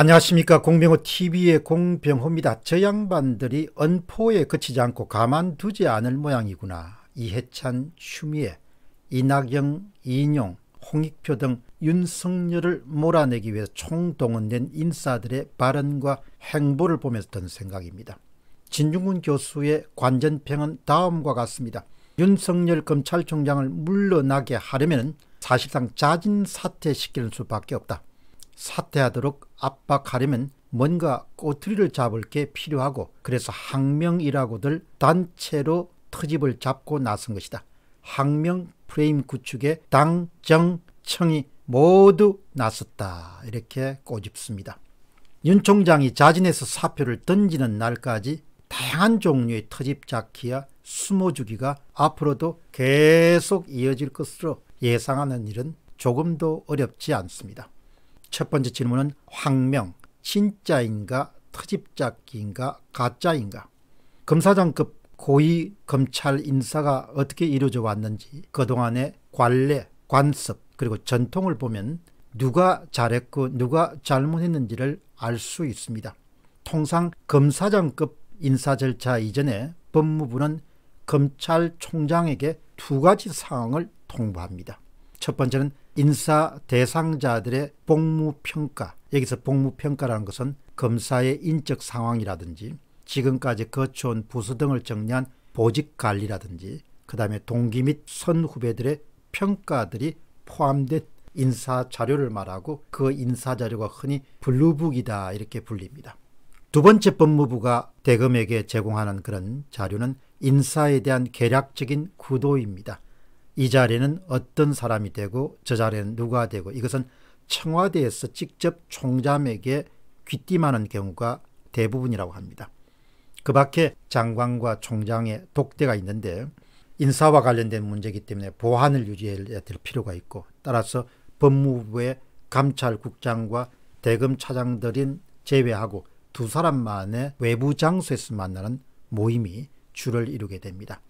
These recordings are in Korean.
안녕하십니까 공병호 TV의 공병호입니다. 저 양반들이 언포에 그치지 않고 가만두지 않을 모양이구나. 이해찬, 추미애, 이낙영, 인용 홍익표 등 윤석열을 몰아내기 위해 총동원된 인사들의 발언과 행보를 보면서 든 생각입니다. 진중훈 교수의 관전평은 다음과 같습니다. 윤석열 검찰총장을 물러나게 하려면 사실상 자진 사퇴시키는 수밖에 없다. 사퇴하도록 압박하려면 뭔가 꼬투리를 잡을 게 필요하고 그래서 항명이라고들 단체로 터집을 잡고 나선 것이다. 항명 프레임 구축에 당, 정, 청이 모두 나섰다. 이렇게 꼬집습니다. 윤 총장이 자진해서 사표를 던지는 날까지 다양한 종류의 터집 잡기와 숨어 주기가 앞으로도 계속 이어질 것으로 예상하는 일은 조금도 어렵지 않습니다. 첫 번째 질문은 황명, 진짜인가, 터집잡기인가, 가짜인가. 검사장급 고위 검찰 인사가 어떻게 이루어져 왔는지 그동안의 관례, 관습 그리고 전통을 보면 누가 잘했고 누가 잘못했는지를 알 수 있습니다. 통상 검사장급 인사 절차 이전에 법무부는 검찰총장에게 두 가지 사항을 통보합니다. 첫 번째는 인사 대상자들의 복무평가 여기서 복무평가라는 것은 검사의 인적 상황이라든지 지금까지 거쳐온 부서 등을 정리한 보직 관리라든지 그 다음에 동기 및 선후배들의 평가들이 포함된 인사 자료를 말하고 그 인사 자료가 흔히 블루북이다 이렇게 불립니다. 두 번째 법무부가 대검에게 제공하는 그런 자료는 인사에 대한 계략적인 구도입니다. 이 자리는 어떤 사람이 되고 저 자리는 누가 되고 이것은 청와대에서 직접 총장에게 귀띔하는 경우가 대부분이라고 합니다. 그 밖에 장관과 총장의 독대가 있는데 인사와 관련된 문제이기 때문에 보안을 유지해야 될 필요가 있고 따라서 법무부의 감찰국장과 대검 차장들인 제외하고 두 사람만의 외부 장소에서 만나는 모임이 주를 이루게 됩니다.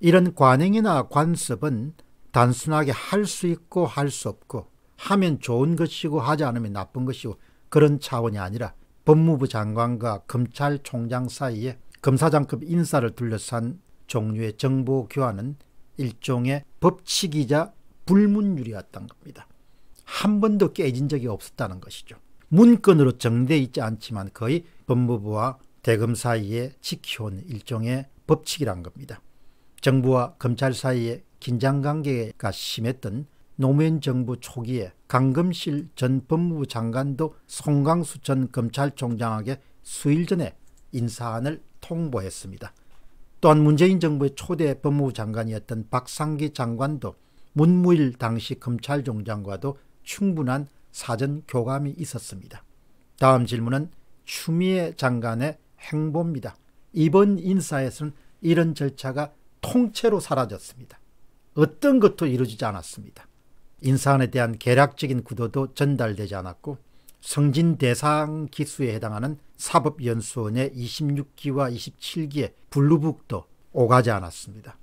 이런 관행이나 관습은 단순하게 할 수 있고 할 수 없고 하면 좋은 것이고 하지 않으면 나쁜 것이고 그런 차원이 아니라 법무부 장관과 검찰총장 사이에 검사장급 인사를 둘러싼 종류의 정보 교환은 일종의 법칙이자 불문율이었던 겁니다. 한 번도 깨진 적이 없었다는 것이죠. 문건으로 정돼 있지 않지만 거의 법무부와 대검 사이에 지켜온 일종의 법칙이란 겁니다. 정부와 검찰 사이의 긴장관계가 심했던 노무현 정부 초기에 강금실 전 법무부 장관도 송강수 전 검찰총장에게 수일 전에 인사안을 통보했습니다. 또한 문재인 정부의 초대 법무부 장관이었던 박상기 장관도 문무일 당시 검찰총장과도 충분한 사전 교감이 있었습니다. 다음 질문은 추미애 장관의 행보입니다. 이번 인사에서는 이런 절차가 통째로 사라졌습니다. 어떤 것도 이루어지지 않았습니다. 인사안에 대한 계략적인 구도도 전달되지 않았고 성진 대상 기수에 해당하는 사법연수원의 26기와 27기에 블루북도 오가지 않았습니다.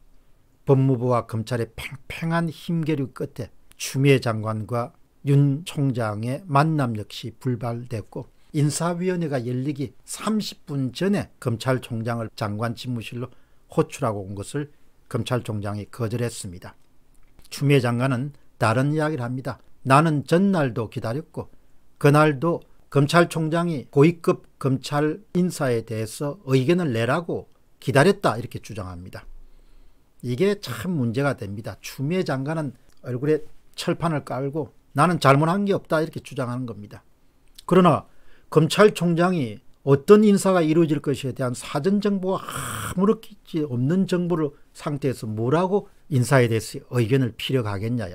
법무부와 검찰의 팽팽한 힘겨루 끝에 추미애 장관과 윤 총장의 만남 역시 불발됐고 인사위원회가 열리기 30분 전에 검찰총장을 장관 집무실로 호출하고 온 것을 검찰총장이 거절했습니다. 추미애 장관은 다른 이야기를 합니다. 나는 전날도 기다렸고 그날도 검찰총장이 고위급 검찰 인사에 대해서 의견을 내라고 기다렸다 이렇게 주장합니다. 이게 참 문제가 됩니다. 추미애 장관은 얼굴에 철판을 깔고 나는 잘못한 게 없다 이렇게 주장하는 겁니다. 그러나 검찰총장이 어떤 인사가 이루어질 것에 대한 사전 정보가 아무렇지 없는 정보를 상태에서 뭐라고 인사에 대해서 의견을 피력하겠냐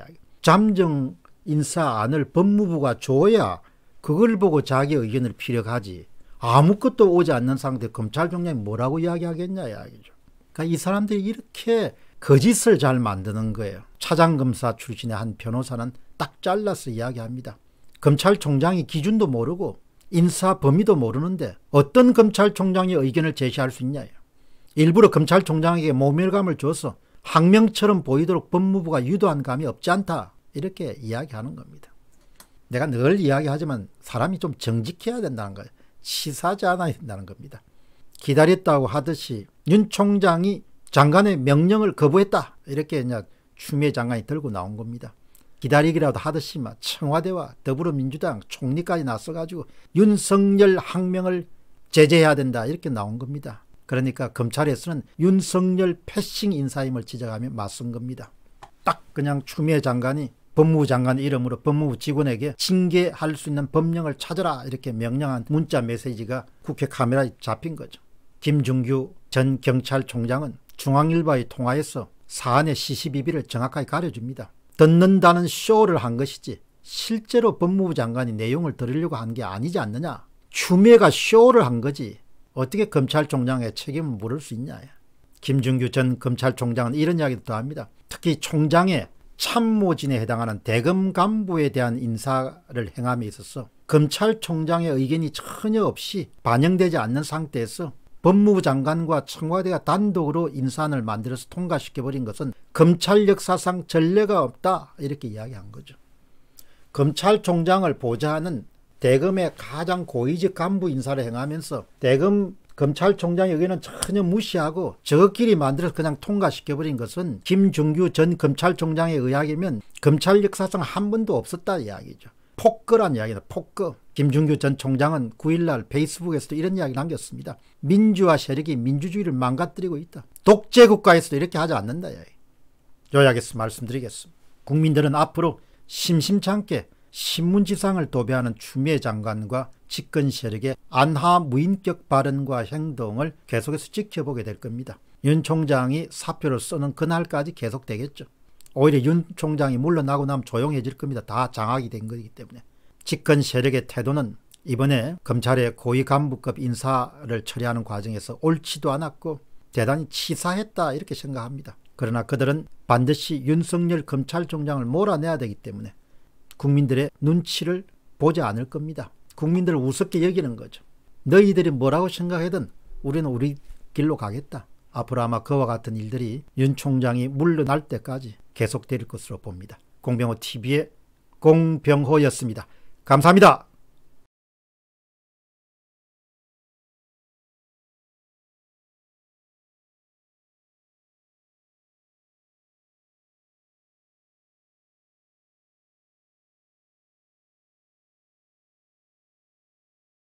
잠정 인사안을 법무부가 줘야 그걸 보고 자기 의견을 필요하지 아무것도 오지 않는 상태 검찰총장이 뭐라고 이야기하겠냐 그러니까 이 사람들이 이렇게 거짓을 잘 만드는 거예요. 차장검사 출신의 한 변호사는 딱 잘라서 이야기합니다. 검찰총장이 기준도 모르고 인사 범위도 모르는데 어떤 검찰총장이 의견을 제시할 수 있냐. 일부러 검찰총장에게 모멸감을 줘서 항명처럼 보이도록 법무부가 유도한 감이 없지 않다. 이렇게 이야기하는 겁니다. 내가 늘 이야기하지만 사람이 좀 정직해야 된다는 거예요. 치사하지 않아야 된다는 겁니다. 기다렸다고 하듯이 윤 총장이 장관의 명령을 거부했다. 이렇게 그냥 추미애 장관이 들고 나온 겁니다. 기다리기라도 하듯이마 청와대와 더불어민주당 총리까지 나서가지고 윤석열 항명을 제재해야 된다 이렇게 나온 겁니다. 그러니까 검찰에서는 윤석열 패싱 인사임을 지적하며 맞선 겁니다. 딱 그냥 추미애 장관이 법무부 장관 이름으로 법무부 직원에게 징계할 수 있는 법령을 찾아라 이렇게 명령한 문자 메시지가 국회 카메라에 잡힌 거죠. 김중규 전 경찰총장은 중앙일보의 통화에서 사안의 시시비비를 정확하게 가려줍니다. 듣는다는 쇼를 한 것이지 실제로 법무부 장관이 내용을 들으려고 한 게 아니지 않느냐. 추미애가 쇼를 한 거지 어떻게 검찰총장의 책임을 물을 수 있냐. 김준규 전 검찰총장은 이런 이야기도 더 합니다. 특히 총장의 참모진에 해당하는 대검 간부에 대한 인사를 행함에 있어서 검찰총장의 의견이 전혀 없이 반영되지 않는 상태에서 법무부 장관과 청와대가 단독으로 인산을 만들어서 통과시켜버린 것은 검찰 역사상 전례가 없다 이렇게 이야기한 거죠. 검찰총장을 보좌하는 대검의 가장 고위직 간부 인사를 행하면서 대검 검찰총장 여기는 전혀 무시하고 저끼리 만들어서 그냥 통과시켜버린 것은 김중규 전 검찰총장의 의학이면 검찰 역사상 한 번도 없었다 이야기죠. 폭거란 이야기다. 폭거. 김중규전 총장은 9일날 페이스북에서도 이런 이야기 남겼습니다. 민주화 세력이 민주주의를 망가뜨리고 있다. 독재 국가에서도 이렇게 하지 않는다. 예. 요약해서 말씀드리겠습니다. 국민들은 앞으로 심심찮게 신문지상을 도배하는 추미애 장관과 집권 세력의 안하 무인격 발언과 행동을 계속해서 지켜보게 될 겁니다. 윤 총장이 사표를 쓰는 그날까지 계속되겠죠. 오히려 윤 총장이 물러나고 나면 조용해질 겁니다. 다 장악이 된 거기 때문에. 집권 세력의 태도는 이번에 검찰의 고위 간부급 인사를 처리하는 과정에서 옳지도 않았고 대단히 치사했다 이렇게 생각합니다. 그러나 그들은 반드시 윤석열 검찰총장을 몰아내야 되기 때문에 국민들의 눈치를 보지 않을 겁니다. 국민들을 우습게 여기는 거죠. 너희들이 뭐라고 생각하든 우리는 우리 길로 가겠다. 앞으로 아마 그와 같은 일들이 윤 총장이 물러날 때까지 계속될 것으로 봅니다. 공병호 TV의 공병호였습니다. 감사합니다.